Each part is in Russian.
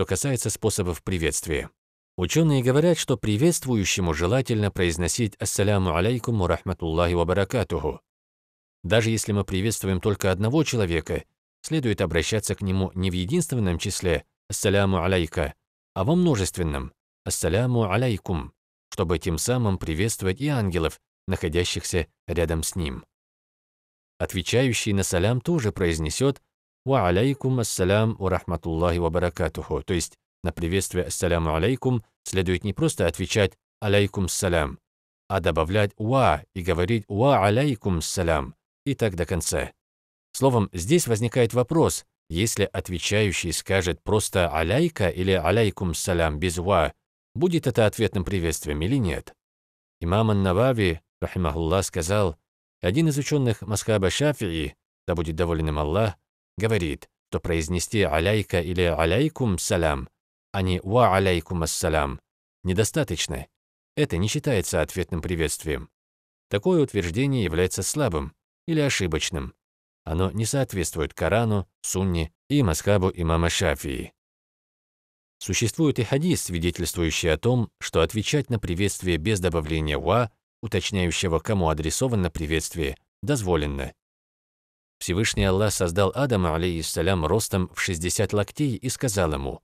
что касается способов приветствия. Ученые говорят, что приветствующему желательно произносить «Ассаляму алейкум рахматуллахи ва баракатуху». Даже если мы приветствуем только одного человека, следует обращаться к нему не в единственном числе «Ассаляму алейка», а во множественном «Ассаляму алейкум», чтобы тем самым приветствовать и ангелов, находящихся рядом с ним. Отвечающий на салям тоже произнесет «Ва алейкум ассалям у рахматуллахи ва баракатуху», то есть на приветствие «ассаляму алейкум» следует не просто отвечать «алейкум салям», а добавлять «ва» и говорить «ва алейкум салям» и так до конца. Словом, здесь возникает вопрос, если отвечающий скажет просто алейка или алейкум салям» без «ва», будет это ответным приветствием или нет? Имам Ан-Навави, рахимахуллах, сказал, один из ученых Масхаба Шафии, да будет доволен им Аллах, говорит, что произнести «аляйка» или «аляйкум салям», а не «ва аляйкум ассалям» недостаточно. Это не считается ответным приветствием. Такое утверждение является слабым или ошибочным. Оно не соответствует Корану, Сунне и Масхабу имама Шафии. Существует и хадис, свидетельствующий о том, что отвечать на приветствие без добавления «ва», уточняющего, кому адресовано приветствие, дозволено. Всевышний Аллах создал Адама, алейиссалям, ростом в 60 локтей и сказал ему,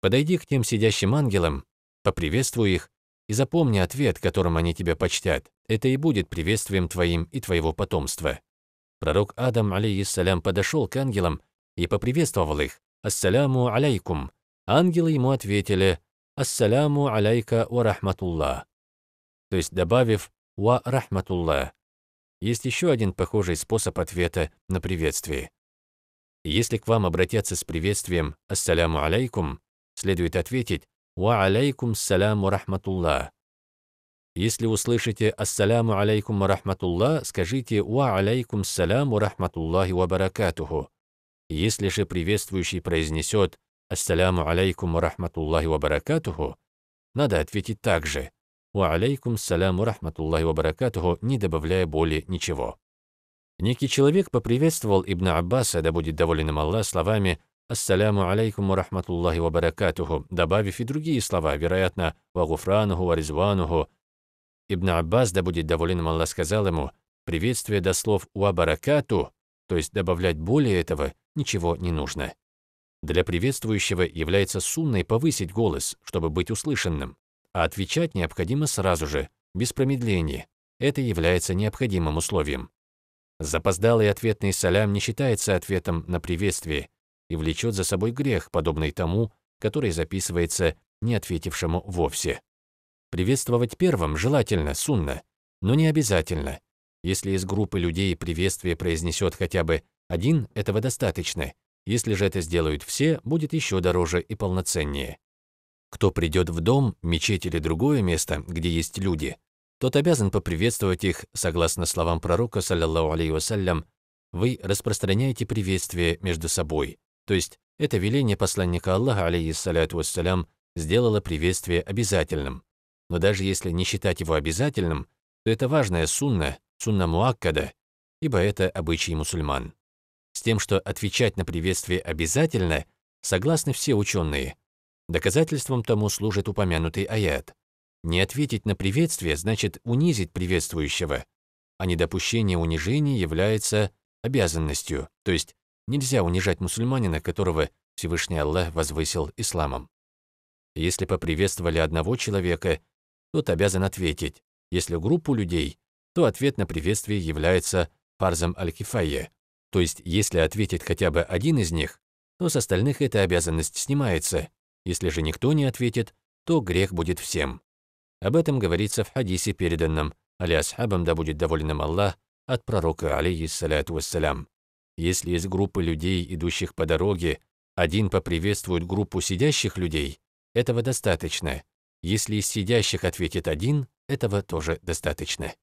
«Подойди к тем сидящим ангелам, поприветствуй их и запомни ответ, которым они тебя почтят. Это и будет приветствием твоим и твоего потомства». Пророк Адам, алейиссалям, подошел к ангелам и поприветствовал их, «Ассаляму алейкум». Ангелы ему ответили, «Ассаляму алейка ва рахматуллах», то есть добавив «ва рахматуллах», есть еще один похожий способ ответа на приветствие. Если к вам обратятся с приветствием «Ассаляму алейкум», следует ответить «Ва алейкум саляму рахматуллах». Если услышите «Ассаляму алейкум рахматуллах», скажите «Ва алейкум саляму рахматуллахи ва баракатуху». Если же приветствующий произнесет «Ассаляму алейкум рахматуллахи ва баракатуху», надо ответить также. «Ва алейкум саляму рахматуллахи ва баракатуху», не добавляя более ничего. Некий человек поприветствовал Ибн Аббаса, да будет доволен им Аллах, словами «Ассаляму алейкум ва рахматуллахи ва баракатуху», добавив и другие слова, вероятно, «Ва гуфрануху ва ризвануху». Ибн Аббас, да будет доволен им Аллах, сказал ему «Приветствие до слов «ва баракату», то есть добавлять более этого, ничего не нужно. Для приветствующего является сунной повысить голос, чтобы быть услышанным а отвечать необходимо сразу же, без промедления. Это является необходимым условием. Запоздалый ответный салям не считается ответом на приветствие и влечет за собой грех, подобный тому, который записывается не ответившему вовсе. Приветствовать первым желательно, сунно, но не обязательно. Если из группы людей приветствие произнесет хотя бы один, этого достаточно. Если же это сделают все, будет еще дороже и полноценнее. Кто придет в дом, мечеть или другое место, где есть люди, тот обязан поприветствовать их, согласно словам пророка, саллиллаху алейхи вассалям, вы распространяете приветствие между собой. То есть это веление посланника Аллаха, алейхиссаляту вассалям, сделало приветствие обязательным. Но даже если не считать его обязательным, то это важная сунна, сунна муаккада, ибо это обычай мусульман. С тем, что отвечать на приветствие обязательно, согласны все ученые – Доказательством тому служит упомянутый аят. Не ответить на приветствие значит унизить приветствующего, а недопущение унижений является обязанностью, то есть нельзя унижать мусульманина, которого Всевышний Аллах возвысил исламом. Если поприветствовали одного человека, тот обязан ответить. Если группу людей, то ответ на приветствие является фарзом аль-кифайе, то есть если ответит хотя бы один из них, то с остальных эта обязанность снимается, если же никто не ответит, то грех будет всем. Об этом говорится в хадисе, переданном «Али асхабам, да будет доволен им Аллах» от пророка, алейхиссаляту вассалям. Если из группы людей, идущих по дороге, один поприветствует группу сидящих людей, этого достаточно. Если из сидящих ответит один, этого тоже достаточно.